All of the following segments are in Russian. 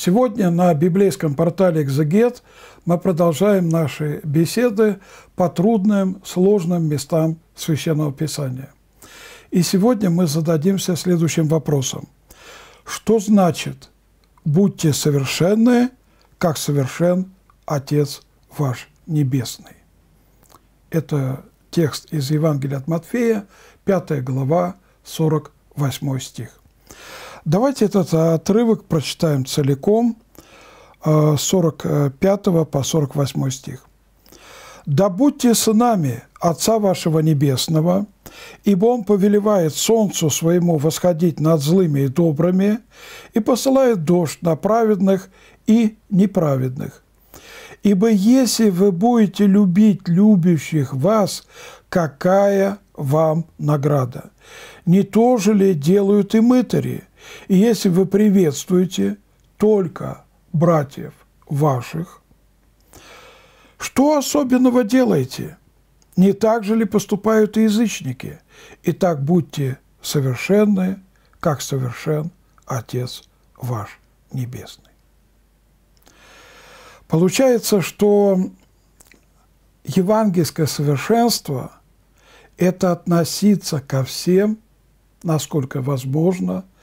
Сегодня на библейском портале «Экзегет» мы продолжаем наши беседы по трудным, сложным местам Священного Писания. И сегодня мы зададимся следующим вопросом. Что значит «будьте совершенны, как совершен Отец ваш Небесный»? Это текст из Евангелия от Матфея, 5 глава, 48 стих. Давайте этот а, отрывок прочитаем целиком, 45 а, по 48 стих. «Да будьте с нами, Отца вашего Небесного, ибо Он повелевает солнцу своему восходить над злыми и добрыми, и посылает дождь на праведных и неправедных. Ибо если вы будете любить любящих вас, какая вам награда? Не то же ли делают и мытари, и если вы приветствуете только братьев ваших, что особенного делаете? Не так же ли поступают и язычники? И так будьте совершенны, как совершен Отец ваш Небесный. Получается, что евангельское совершенство – это относиться ко всем, насколько возможно –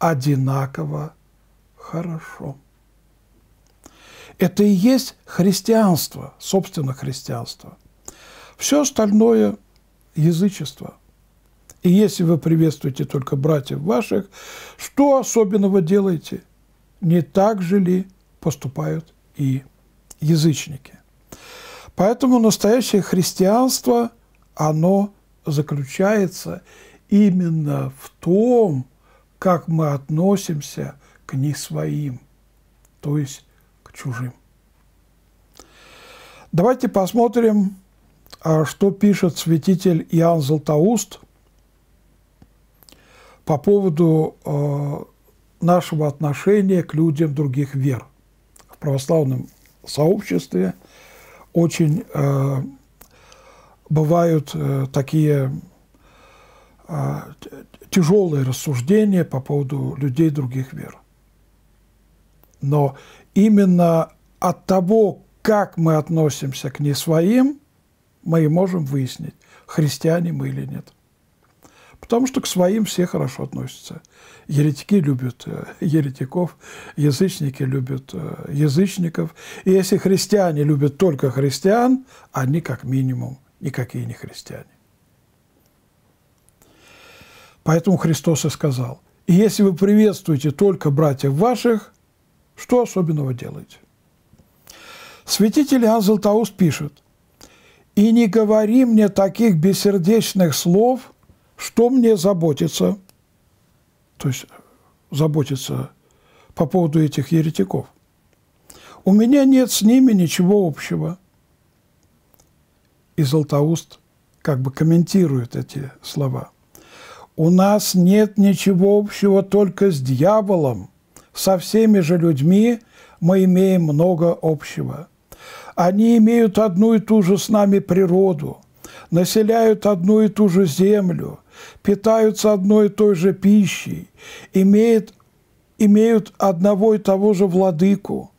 одинаково хорошо. Это и есть христианство, собственно, христианство. Все остальное – язычество. И если вы приветствуете только братьев ваших, что особенного делаете? Не так же ли поступают и язычники? Поэтому настоящее христианство, оно заключается именно в том, как мы относимся к не своим, то есть к чужим. Давайте посмотрим, а, что пишет святитель Иоанн Златоуст по поводу а, нашего отношения к людям других вер. В православном сообществе очень а, бывают э, такие тяжелые рассуждения по поводу людей других вер. Но именно от того, как мы относимся к не своим, мы и можем выяснить, христиане мы или нет. Потому что к своим все хорошо относятся. Еретики любят э, еретиков, язычники любят э, язычников. И если христиане любят только христиан, они как минимум никакие не христиане. Поэтому Христос и сказал, и если вы приветствуете только братьев ваших, что особенного делаете? Святитель Иоанн Златоуст пишет, «И не говори мне таких бессердечных слов, что мне заботиться». То есть заботиться по поводу этих еретиков. «У меня нет с ними ничего общего». И Златоуст как бы комментирует эти слова – у нас нет ничего общего только с дьяволом. Со всеми же людьми мы имеем много общего. Они имеют одну и ту же с нами природу, населяют одну и ту же землю, питаются одной и той же пищей, имеют, имеют одного и того же владыку,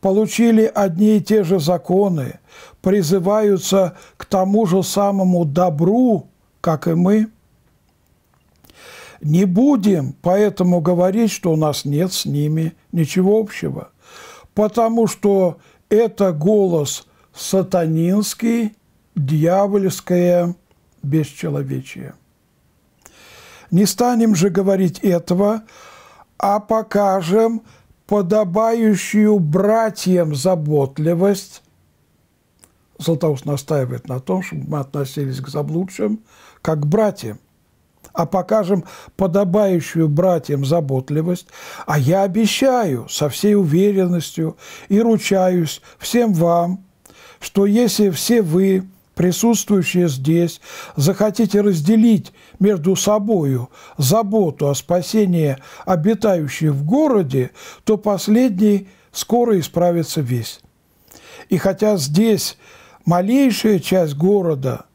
получили одни и те же законы, призываются к тому же самому добру, как и мы – не будем поэтому говорить, что у нас нет с ними ничего общего, потому что это голос сатанинский, дьявольское бесчеловечие. Не станем же говорить этого, а покажем подобающую братьям заботливость. Златоуст настаивает на том, чтобы мы относились к заблудшим как к братьям – а покажем подобающую братьям заботливость, а я обещаю со всей уверенностью и ручаюсь всем вам, что если все вы, присутствующие здесь, захотите разделить между собою заботу о спасении обитающих в городе, то последний скоро исправится весь. И хотя здесь малейшая часть города,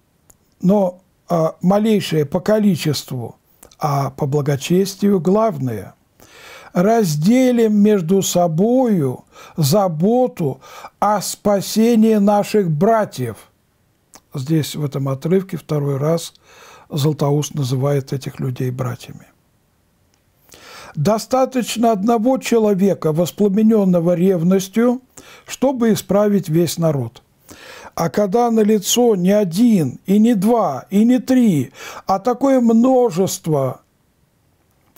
но Э, малейшее по количеству, а по благочестию главное. Разделим между собою заботу о спасении наших братьев. Здесь в этом отрывке второй раз Златоуст называет этих людей братьями. Достаточно одного человека, воспламененного ревностью, чтобы исправить весь народ. А когда на лицо не один, и не два, и не три, а такое множество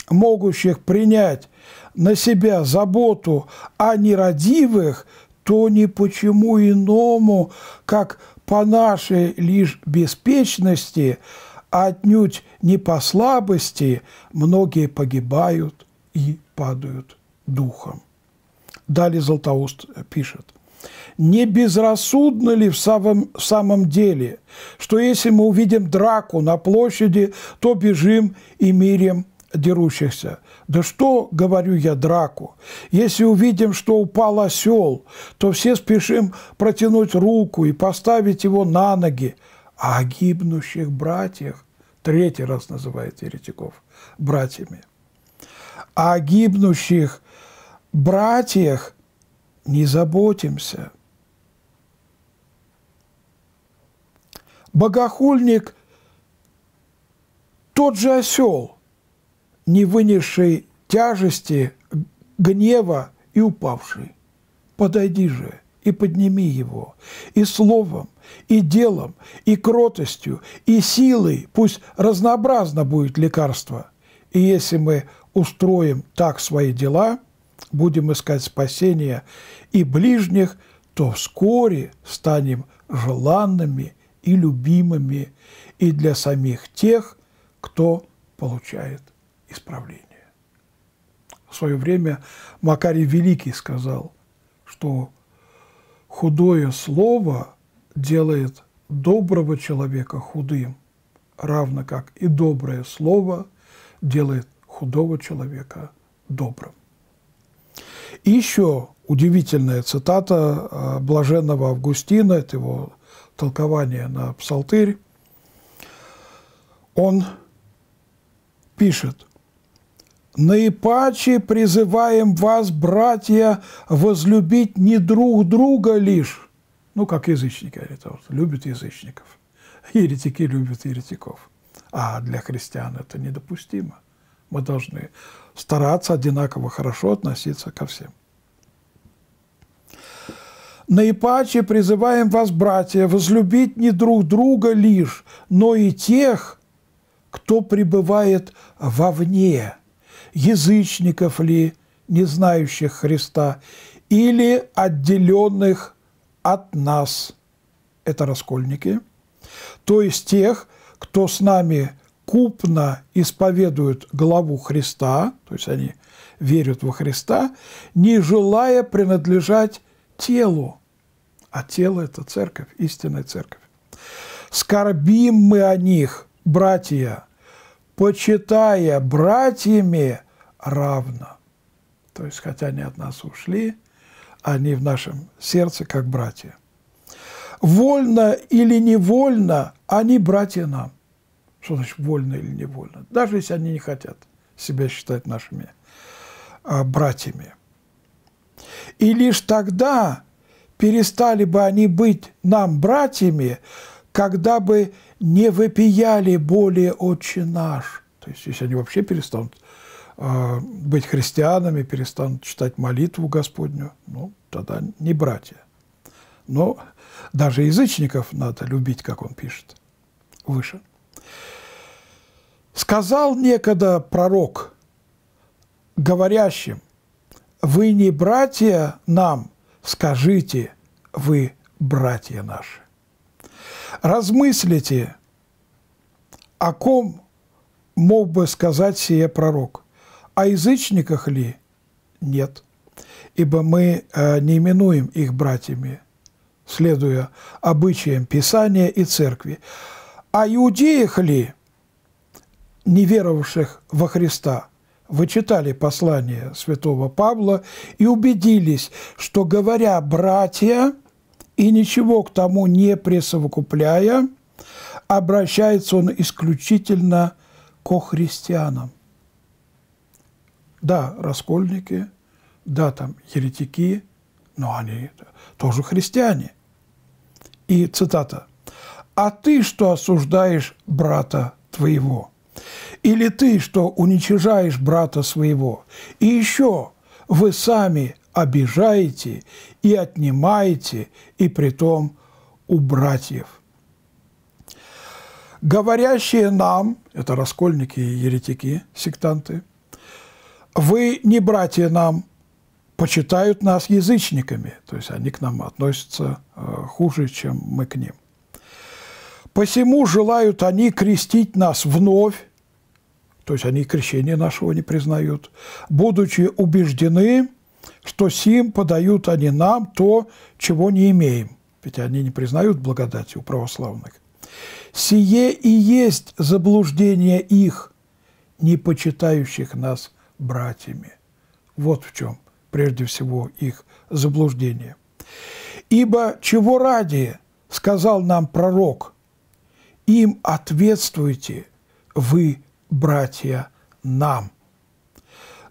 могущих принять на себя заботу о нерадивых, то ни почему иному, как по нашей лишь беспечности, отнюдь не по слабости, многие погибают и падают духом. Далее Златоуст пишет – не безрассудно ли в самом, в самом деле, что если мы увидим драку на площади, то бежим и мирим дерущихся. Да что, говорю я, драку? Если увидим, что упал осел, то все спешим протянуть руку и поставить его на ноги. А о гибнущих братьях, третий раз называет еретиков, братьями, а о гибнущих братьях не заботимся – богохульник тот же осел, не вынесший тяжести, гнева и упавший. Подойди же и подними его, и словом, и делом, и кротостью, и силой, пусть разнообразно будет лекарство. И если мы устроим так свои дела, будем искать спасения и ближних, то вскоре станем желанными – и любимыми и для самих тех, кто получает исправление. В свое время Макарий Великий сказал, что худое слово делает доброго человека худым, равно как и доброе слово делает худого человека добрым. И еще удивительная цитата а, блаженного Августина, это его толкование на псалтырь, он пишет, «Наипаче призываем вас, братья, возлюбить не друг друга лишь». Ну, как язычники, это вот, любят язычников. Еретики любят еретиков. А для христиан это недопустимо. Мы должны стараться одинаково хорошо относиться ко всем. Наипаче призываем вас, братья, возлюбить не друг друга лишь, но и тех, кто пребывает вовне, язычников ли, не знающих Христа, или отделенных от нас. Это раскольники. То есть тех, кто с нами купно исповедуют главу Христа, то есть они верят во Христа, не желая принадлежать телу, а тело – это церковь, истинная церковь. Скорбим мы о них, братья, почитая братьями равно. То есть, хотя они от нас ушли, они в нашем сердце как братья. Вольно или невольно, они братья нам. Что значит вольно или невольно? Даже если они не хотят себя считать нашими а, братьями. И лишь тогда перестали бы они быть нам братьями, когда бы не вопияли более «Отче наш». То есть, если они вообще перестанут а, быть христианами, перестанут читать молитву Господню, ну, тогда не братья. Но даже язычников надо любить, как он пишет выше. «Сказал некогда пророк говорящим, вы не братья нам, скажите вы, братья наши. Размыслите, о ком мог бы сказать сие пророк, о язычниках ли? Нет, ибо мы э, не именуем их братьями, следуя обычаям Писания и Церкви. О иудеях ли, неверовавших во Христа, вы читали послание святого Павла и убедились, что, говоря «братья» и ничего к тому не присовокупляя, обращается он исключительно ко христианам. Да, раскольники, да, там еретики, но они тоже христиане. И цитата. «А ты что осуждаешь брата твоего?» Или ты, что уничижаешь брата своего? И еще вы сами обижаете и отнимаете, и притом у братьев. Говорящие нам, это раскольники и еретики, сектанты, вы не братья нам, почитают нас язычниками, то есть они к нам относятся э, хуже, чем мы к ним. Посему желают они крестить нас вновь то есть они крещения нашего не признают, будучи убеждены, что сим подают они нам то, чего не имеем. Ведь они не признают благодати у православных. Сие и есть заблуждение их, не почитающих нас братьями. Вот в чем прежде всего их заблуждение. «Ибо чего ради, – сказал нам пророк, – им ответствуйте вы братья нам».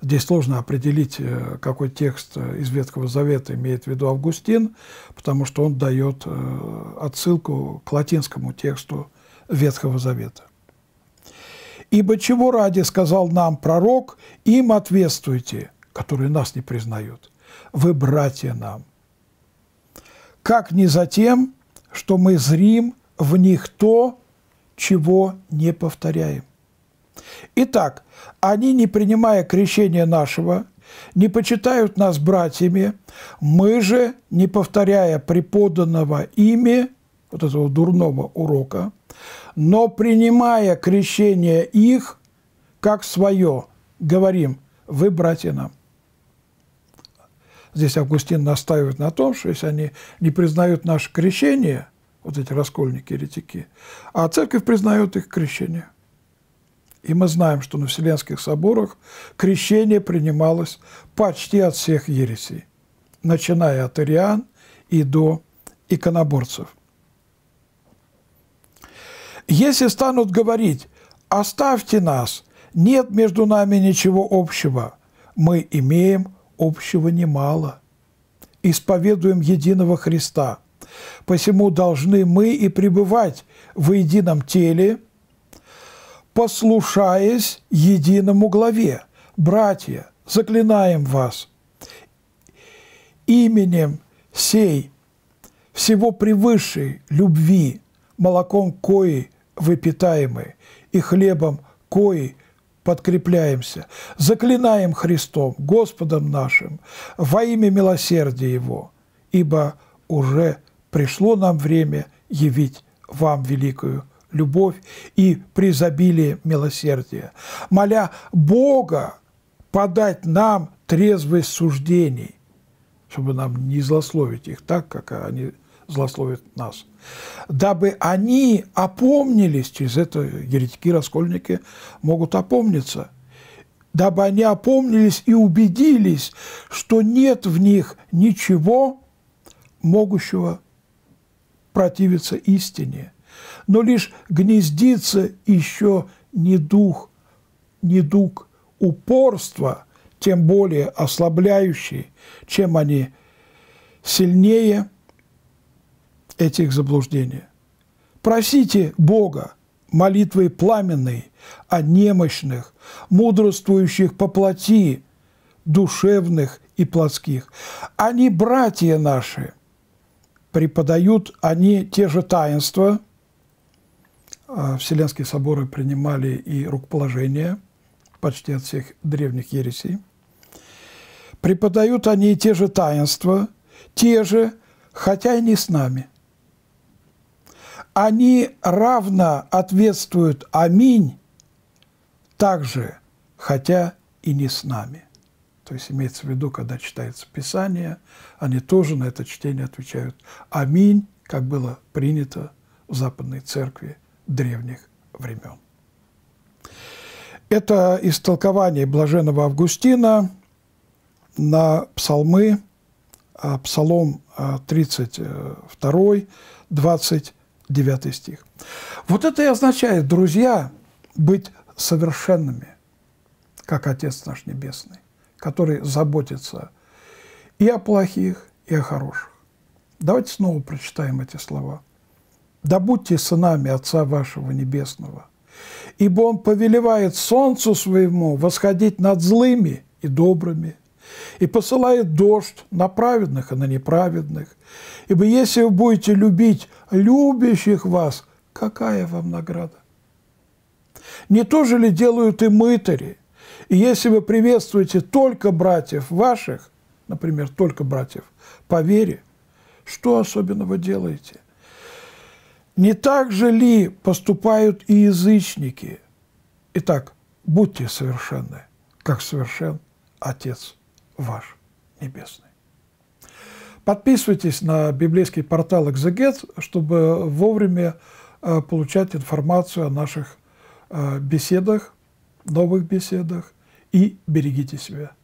Здесь сложно определить, э, какой текст из Ветхого Завета имеет в виду Августин, потому что он дает э, отсылку к латинскому тексту Ветхого Завета. «Ибо чего ради, — сказал нам пророк, — им ответствуйте, которые нас не признают. Вы братья нам. Как не за тем, что мы зрим в них то, чего не повторяем. Итак, они, не принимая крещения нашего, не почитают нас братьями, мы же, не повторяя преподанного ими, вот этого дурного урока, но принимая крещение их как свое, говорим, вы братья нам. Здесь Августин настаивает на том, что если они не признают наше крещение, вот эти раскольники, еретики, а церковь признает их крещение – и мы знаем, что на Вселенских соборах крещение принималось почти от всех ересей, начиная от ириан и до иконоборцев. Если станут говорить «оставьте нас», «нет между нами ничего общего», мы имеем общего немало, исповедуем единого Христа. Посему должны мы и пребывать в едином теле – послушаясь единому главе. Братья, заклинаем вас именем сей всего превысшей любви, молоком кои выпитаемы и хлебом кои подкрепляемся, заклинаем Христом, Господом нашим, во имя милосердия Его, ибо уже пришло нам время явить вам великую любовь и призабилие милосердия, моля Бога подать нам трезвость суждений, чтобы нам не злословить их так, как они злословят нас, дабы они опомнились, через это еретики, раскольники могут опомниться, дабы они опомнились и убедились, что нет в них ничего, могущего противиться истине – но лишь гнездится еще недух, недуг упорства, тем более ослабляющие, чем они сильнее этих заблуждений. Просите Бога молитвой пламенной о немощных, мудрствующих по плоти, душевных и плотских. Они братья наши, преподают они те же таинства – а, Вселенские соборы принимали и рукоположение почти от всех древних ересей. Преподают они и те же таинства, те же, хотя и не с нами. Они равно ответствуют «Аминь» также, хотя и не с нами. То есть имеется в виду, когда читается Писание, они тоже на это чтение отвечают «Аминь», как было принято в Западной Церкви – древних времен. Это истолкование блаженного Августина на псалмы, а псалом 32, а, 29 стих. Вот это и означает, друзья, быть совершенными, как Отец наш Небесный, который заботится и о плохих, и о хороших. Давайте снова прочитаем эти слова – да будьте сынами Отца вашего Небесного, ибо Он повелевает солнцу своему восходить над злыми и добрыми, и посылает дождь на праведных и на неправедных. Ибо если вы будете любить любящих вас, какая вам награда? Не то же ли делают и мытари? И если вы приветствуете только братьев ваших, например, только братьев по вере, что особенного делаете – не так же ли поступают и язычники? Итак, будьте совершенны, как совершен Отец ваш Небесный. Подписывайтесь на библейский портал «Экзегет», чтобы вовремя э, получать информацию о наших э, беседах, новых беседах. И берегите себя.